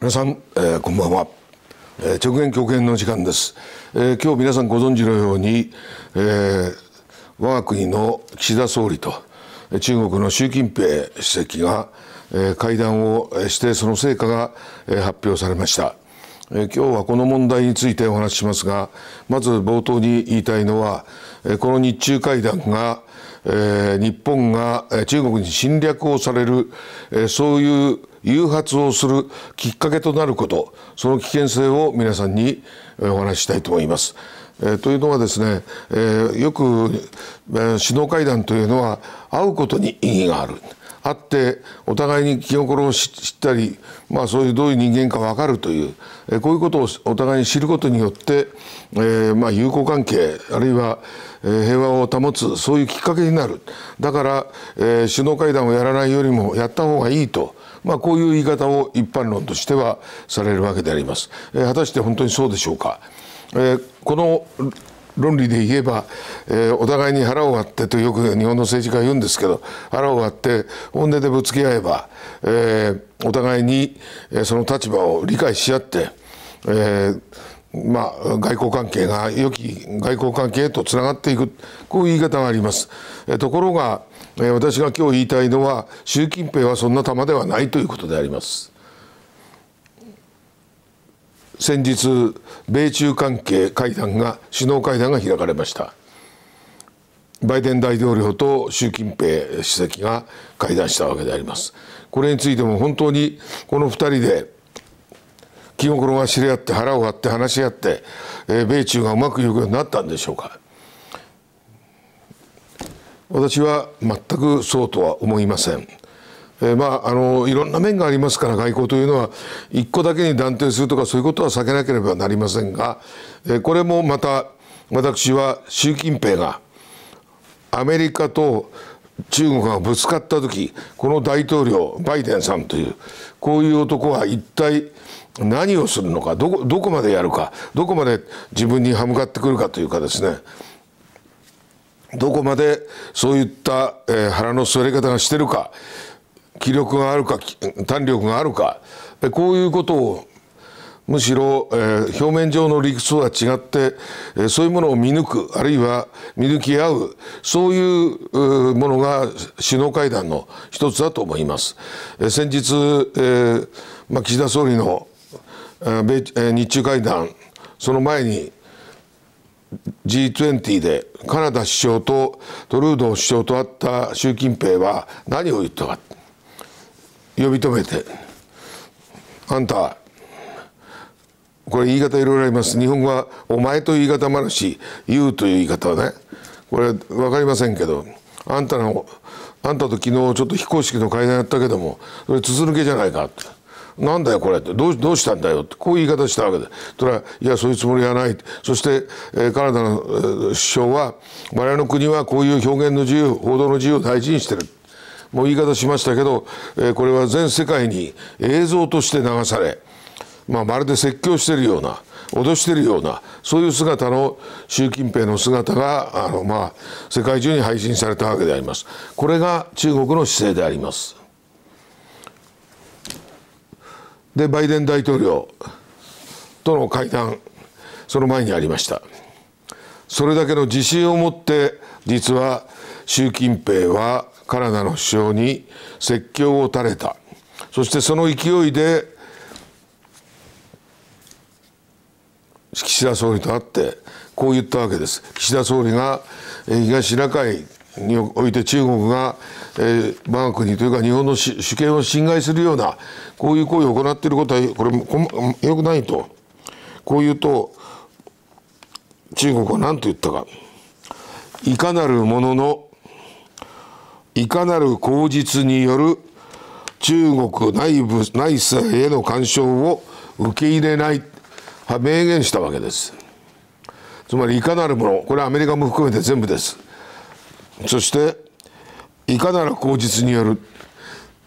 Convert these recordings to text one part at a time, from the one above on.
皆さん、えー、こんばんは、えー、直言極言の時間です、えー、今日皆さんご存知のように、えー、我が国の岸田総理と中国の習近平主席が会談をしてその成果が発表されました今日はこの問題についてお話ししますがまず冒頭に言いたいのはこの日中会談が日本が中国に侵略をされるそういう誘発をするきっかけとなることその危険性を皆さんにお話したいと思います。えー、というのはですね、えー、よく、えー、首脳会談というのは会うことに意義がある。会ってお互いに気心を知ったり、まあ、そういうどういう人間か分かるというえこういうことをお互いに知ることによって、えー、まあ友好関係あるいは平和を保つそういうきっかけになるだから、えー、首脳会談をやらないよりもやった方がいいと。まあ、こういう言い方を一般論としてはされるわけであります。えー、果たして本当にそうでしょうか。えー、この論理で言えば、えー、お互いに腹を割ってとよく日本の政治家は言うんですけど腹を割って本音でぶつけ合えば、えー、お互いに、えその立場を理解し合って、えーまあ、外交関係が良き外交関係へとつながっていくこういう言い方があります。えところが、え私が今日言いたいのは習近平はそんな玉ではないということであります。先日米中関係会談が首脳会談が開かれましたバイデン大統領と習近平主席が会談したわけでありますこれについても本当にこの2人で気心が知り合って腹を割って話し合って、え米中がうまくいくようになったんでしょうか私は全くそうとは思いません。えー、まあ、あのいろんな面がありますから外交というのは一個だけに断定するとかそういうことは避けなければなりませんが、えー、これもまた私は習近平がアメリカと中国がぶつかった時この大統領バイデンさんというこういう男は一体何をするのかどこどこまでやるかどこまで自分に歯向かってくるかというかですねどこまでそういった、えー、腹の据え方がしてるか気力があるか胆力があるかこういうことをむしろ、えー、表面上の理屈は違って、えー、そういうものを見抜くあるいは見抜き合うそういうものが首脳会談の一つだと思います。えー、先日、えーまあ、岸田総理の、えー米えー、日中会談その前に G20 でカナダ首相とトルードー首相と会った習近平は何を言ったか呼び止めて「あんたこれ言い方いろいろあります日本語は「お前」という言い方もあるし「言う」という言い方はねこれ分かりませんけどあんたのあんたと昨日ちょっと非公式の会談やったけどもそれ筒抜けじゃないかって。なんだよこれってどうどうしたんだよってこういう言い方したわけでそれはいやそういうつもりはないそして、えー、カナダの、えー、首相は我々の国はこういう表現の自由報道の自由を大事にしてるもう言い方しましたけど、えー、これは全世界に映像として流され、まあ、まるで説教しているような脅しているようなそういう姿の習近平の姿があの、まあ、世界中に配信されたわけでありますこれが中国の姿勢でありますでバイデン大統領との会談その前にありましたそれだけの自信を持って実は習近平はカナダの首相に説教を垂れたそしてその勢いで岸田総理と会ってこう言ったわけです岸田総理が東シナ海において中国が、え我が国というか日本の主権を侵害するようなこういう行為を行っていることはこれよくないとこう言うと中国は何と言ったかいかなるもののいかなる口実による中国内部内政への干渉を受け入れない明言したわけですつまりいかなるものこれはアメリカも含めて全部ですそしていかなる口実による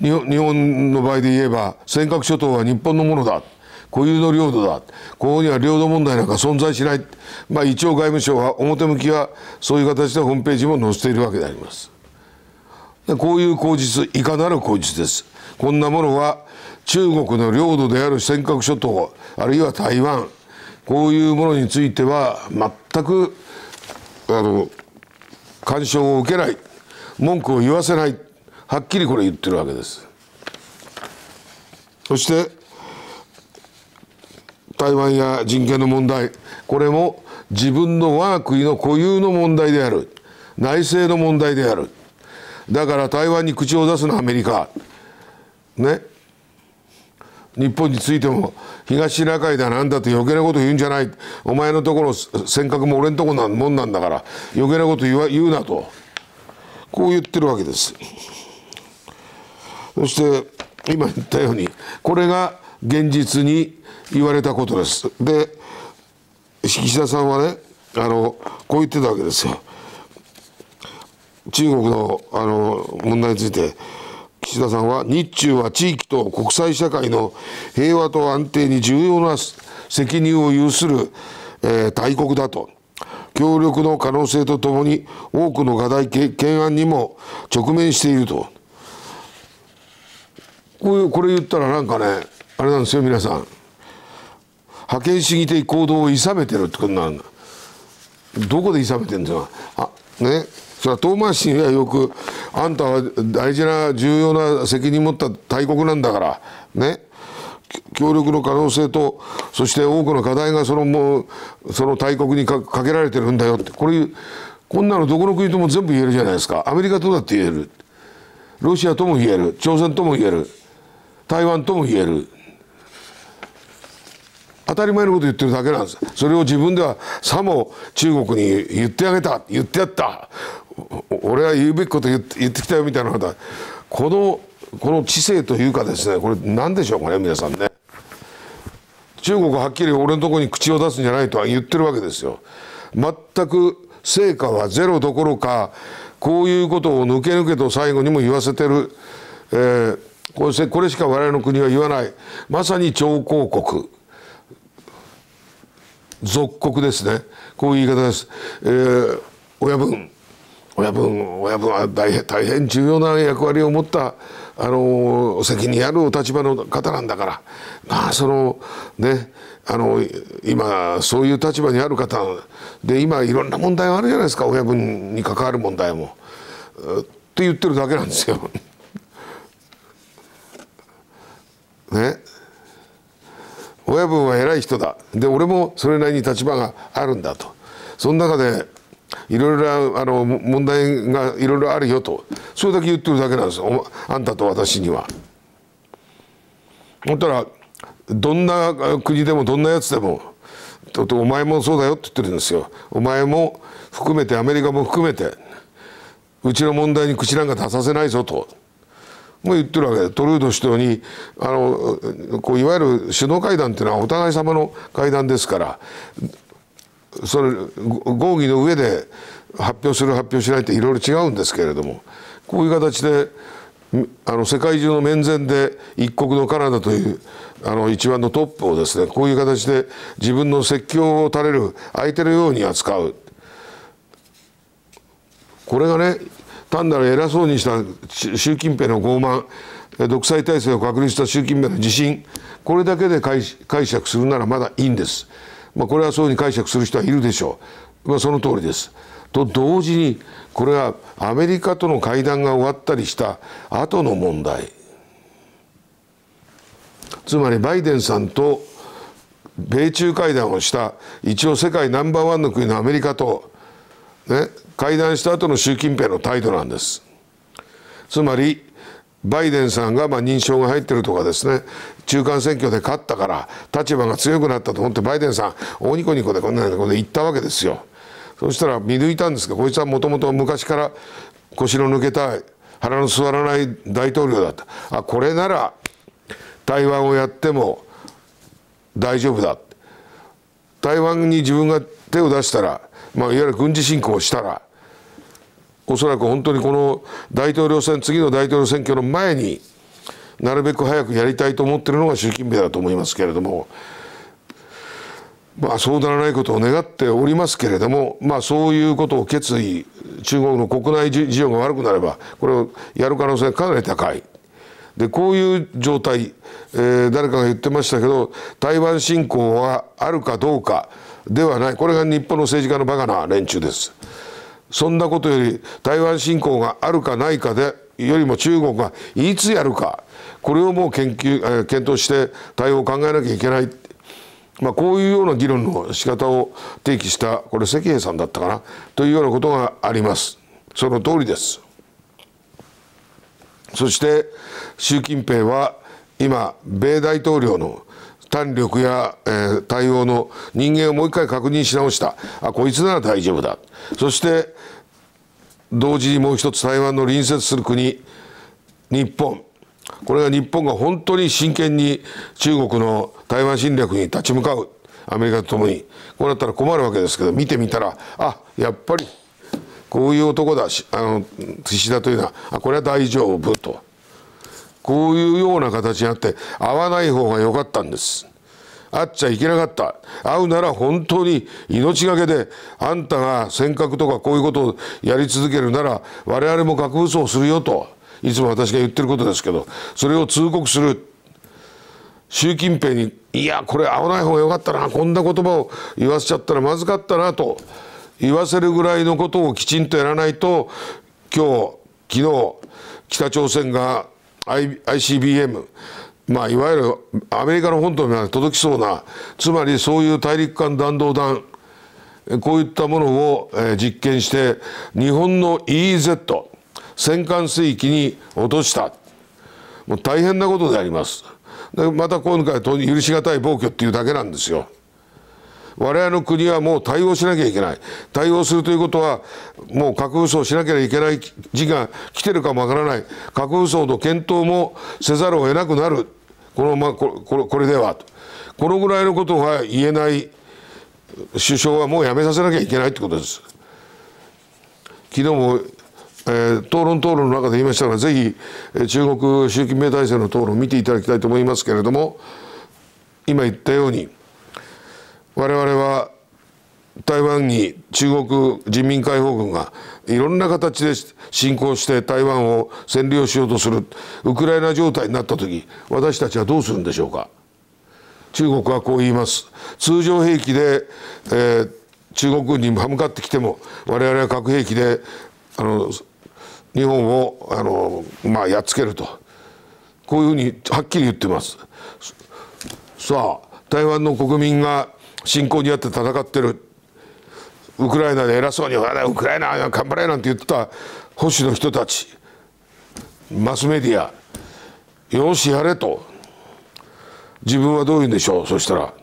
日本の場合で言えば尖閣諸島は日本のものだ固有の領土だここには領土問題なんか存在しない、まあ、一応外務省は表向きはそういう形でホームページも載せているわけであります。こういう口実いかなる口実ですこんなものは中国の領土である尖閣諸島あるいは台湾こういうものについては全くあの干渉を受けない文句を言わせないはっきりこれ言ってるわけですそして台湾や人権の問題これも自分の我が国の固有の問題である内政の問題であるだから台湾に口を出すなアメリカね日本についても東シナ海だは何だって余計なこと言うんじゃないお前のところ尖閣も俺のところなもんなんだから余計なこと言わ言うなとこう言ってるわけですそして今言ったようにこれが現実に言われたことですで岸田さんはねあのこう言ってたわけですよ中国のあの問題について岸田さんは日中は地域と国際社会の平和と安定に重要な責任を有する、えー、大国だと協力の可能性とともに多くの課題懸案にも直面しているとこういうこれ言ったらなんかねあれなんですよ皆さん覇権主義的行動をいめてるってことなんだどこでいめてるんですかあねそれは遠回しにはよくあんたは大事な重要な責任持った大国なんだからね協力の可能性とそして多くの課題がそのもうその大国にかけられてるんだよってこれこんなのどこの国とも全部言えるじゃないですかアメリカとだって言えるロシアとも言える朝鮮とも言える台湾とも言える当たり前のこと言ってるだけなんですそれを自分ではさも中国に言ってあげた言ってやった俺は言うべきこと言って言ってきたよみたいな方このこの知性というかですねこれ何でしょうかね皆さんね中国はっきり俺のとこに口を出すんじゃないとは言ってるわけですよ全く成果はゼロどころかこういうことを抜け抜けと最後にも言わせてる、えー、これこれしか我々の国は言わないまさに超広告属国ですねこういう言い方です、えー、親分親分親分は大変重要な役割を持ったあの責任あるお立場の方なんだからまあそのねあの今そういう立場にある方で今いろんな問題があるじゃないですか親分に関わる問題も。って言ってるだけなんですよ。ね。親分は偉い人だで俺もそれなりに立場があるんだとその中でいろいろあの問題がいろいろあるよとそれだけ言ってるだけなんですよあんたと私には。ほったらどんな国でもどんなやつでもお前もそうだよって言ってるんですよ。お前も含めてアメリカも含めてうちの問題に口なんか出させないぞと。も言ってるわけでトルード首相にあのこういわゆる首脳会談っていうのはお互い様の会談ですからそれ合議の上で発表する発表しないっていろいろ違うんですけれどもこういう形であの世界中の面前で一国のカナダというあの一番のトップをですねこういう形で自分の説教を垂れる相手のように扱うこれがね単なる偉そうにした習近平の傲慢独裁体制を確立した習近平の自信これだけで解釈するならまだいいんです。まあ、これはそういうふうに解釈する人はいるでしょう、まあ、その通りです。と同時にこれはアメリカとの会談が終わったりした後の問題つまりバイデンさんと米中会談をした一応世界ナンバーワンの国のアメリカと、ね、会談した後の習近平の態度なんですつまりバイデンさんがまあ認証が入ってるとかですね中間選挙で勝ったから立場が強くなったと思ってバイデンさん大ニコニコでこんなこと言ったわけですよ。そしたら見抜いたんですがこいつはもともと昔から腰の抜けた腹の座らない大統領だったあこれなら台湾をやっても大丈夫だ台湾に自分が手を出したら、まあ、いわゆる軍事侵攻をしたらおそらく本当にこの大統領選次の大統領選挙の前になるべく早くやりたいと思ってるのが習近平だと思いますけれども。まあ、そうならないことを願っておりますけれども、まあ、そういうことを決意中国の国内事情が悪くなればこれをやる可能性がかなり高い。でこういう状態、えー、誰かが言ってましたけど台湾侵攻はあるかどうかではないこれが日本の政治家のバカな連中です。そんなことより台湾侵攻があるかないかでよりも中国がいつやるかこれをもう研究、え検討して対応を考えなきゃいけない、まあ、こういうような議論の仕方を提起したこれ石英さんだったかなというようなことがあります。その通りですそして習近平は今米大統領の胆力や、えー、対応の人間をもう一回確認し直したあこいつなら大丈夫だそして同時にもう一つ台湾の隣接する国日本これが日本が本当に真剣に中国の台湾侵略に立ち向かうアメリカとともにこうなったら困るわけですけど見てみたらあやっぱりこういう男だしあの岸田というのはあこれは大丈夫とこういうような形になって会わない方が良かったんです。会っちゃいけなかった。会うなら本当に命がけで、あんたが尖閣とかこういうことをやり続けるなら、我々も核武装するよと、いつも私が言ってることですけど、それを通告する。習近平に、いや、これ会わない方がよかったな、こんな言葉を言わせちゃったらまずかったなと、言わせるぐらいのことをきちんとやらないと、今日、昨日、北朝鮮が ICBM まあ、いわゆるアメリカの本島に届きそうなつまりそういう大陸間弾道弾こういったものを実験して日本の EEZ 戦艦水域に落としたもう大変なことであります。また今回許し難い暴挙っていうだけなんですよ。我々の国はもう対応しなきゃいけない。対応するということは、もう核武装しなければいけない時が来てるかもわからない。核武装の検討もせざるを得なくなる。このままこれではと。このぐらいのことが言えない首相はもうやめさせなきゃいけないってことです。昨日もえー、討論討論の中で言いましたがぜひ中国習近平体制の討論を見ていただきたいと思いますけれども今言ったように我々は台湾に中国人民解放軍がいろんな形で侵攻して台湾を占領しようとするウクライナ状態になった時私たちはどうするんでしょうか中国はこう言います通常兵器で、えー、中国軍に歯向かってきても我々は核兵器であの日本をあの、まあ、やっつけるとこういうふうにはっきり言ってます。さあ台湾の国民が侵攻にあって戦ってるウクライナで偉そうに「ウクライナ頑張れ」なんて言ってた保守の人たちマスメディアよしやれと自分はどう言うんでしょうそしたら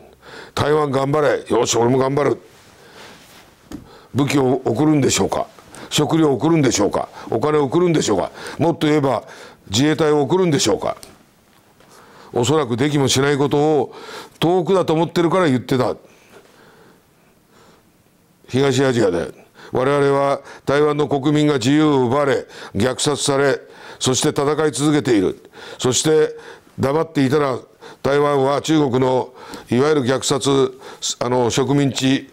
台湾頑張れよし俺も頑張る武器を送るんでしょうか食料を送るんでしょうかお金を送るんでしょうかもっと言えば自衛隊を送るんでしょうかおそらくできもしないことを遠くだと思ってるから言ってた。東アジアで我々は台湾の国民が自由を奪われ虐殺されそして戦い続けているそして黙っていたら台湾は中国のいわゆる虐殺あの植民地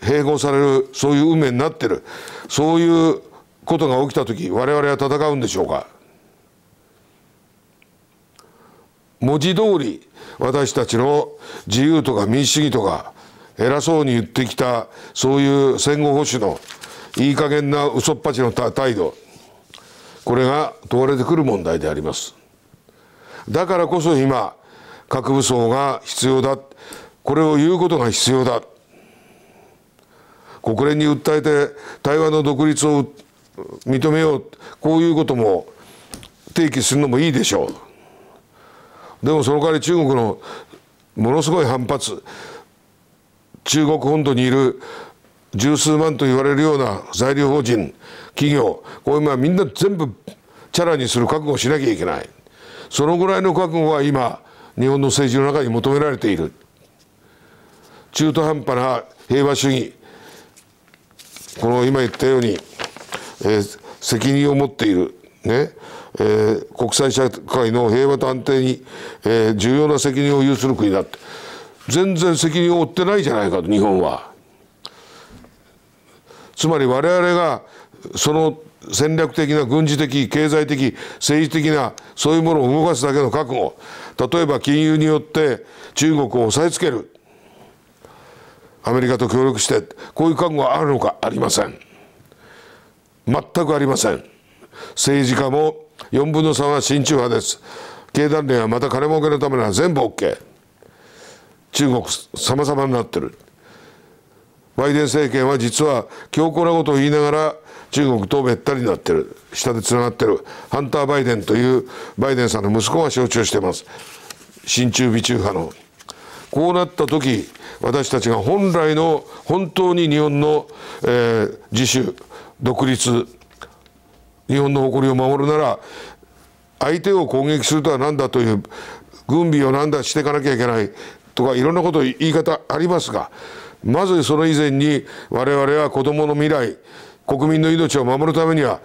併合されるそういう運命になってるそういうことが起きた時我々は戦うんでしょうか文字通り私たちの自由とか民主主義とか偉そうに言ってきたそういう戦後保守のいい加減な嘘っぱちの態度これが問われてくる問題でありますだからこそ今核武装が必要だこれを言うことが必要だ国連に訴えて台湾の独立を認めようこういうことも提起するのもいいでしょうでもその代わり中国のものすごい反発中国本土にいる十数万と言われるような在留邦人企業こういうのはみんな全部チャラにする覚悟をしなきゃいけないそのぐらいの覚悟は今日本の政治の中に求められている中途半端な平和主義この今言ったように、えー、責任を持っている、ねえー、国際社会の平和と安定に、えー、重要な責任を有する国だって全然責任を負ってないじゃないかと日本は。つまり我々がその戦略的な軍事的経済的政治的なそういうものを動かすだけの覚悟例えば金融によって中国を押さえつけるアメリカと協力してこういう覚悟はあるのかありません全くありません政治家も4分の3は親中派です経団連はまた金儲けのためなら全部 OK 中国様々になってるバイデン政権は実は強硬なことを言いながら中国とべったりになってる下でつながってるハンター・バイデンというバイデンさんの息子が象徴してます親中美中派のこうなった時私たちが本来の本当に日本の、えー、自主独立日本の誇りを守るなら相手を攻撃するとは何だという軍備を何だしていかなきゃいけないとかいろんなこと言い方ありますがまずその以前に我々は子どもの未来国民の命を守るためには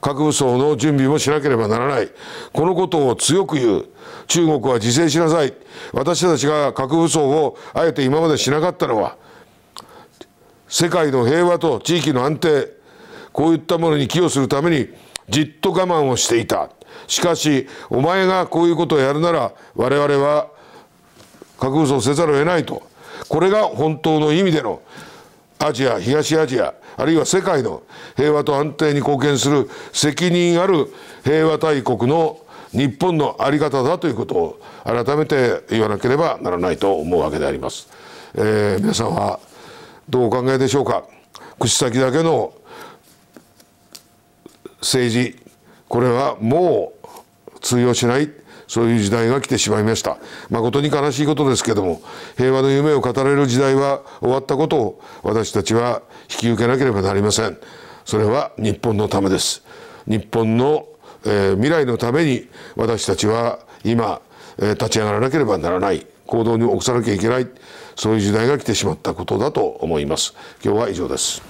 核武装の準備もしなければならない。このことを強く言う。中国は自制しなさい。私たちが核武装をあえて今までしなかったのは、世界の平和と地域の安定、こういったものに寄与するためにじっと我慢をしていた。しかし、お前がこういうことをやるなら、我々は核武装せざるを得ないとこれが本当の意味でのアジア東アジアあるいは世界の平和と安定に貢献する責任ある平和大国の日本の在り方だということを改めて言わなければならないと思うわけであります。えー、皆さんはどうお考えでしょうか口先だけの政治これはもう通用しないそういう時代が来てしまいました誠に悲しいことですけども平和の夢を語れる時代は終わったことを私たちは引き受けなければなりませんそれは日本のためです日本の、えー、未来のために私たちは今、えー、立ち上がらなければならない行動に起こさなきゃいけないそういう時代が来てしまったことだと思います今日は以上です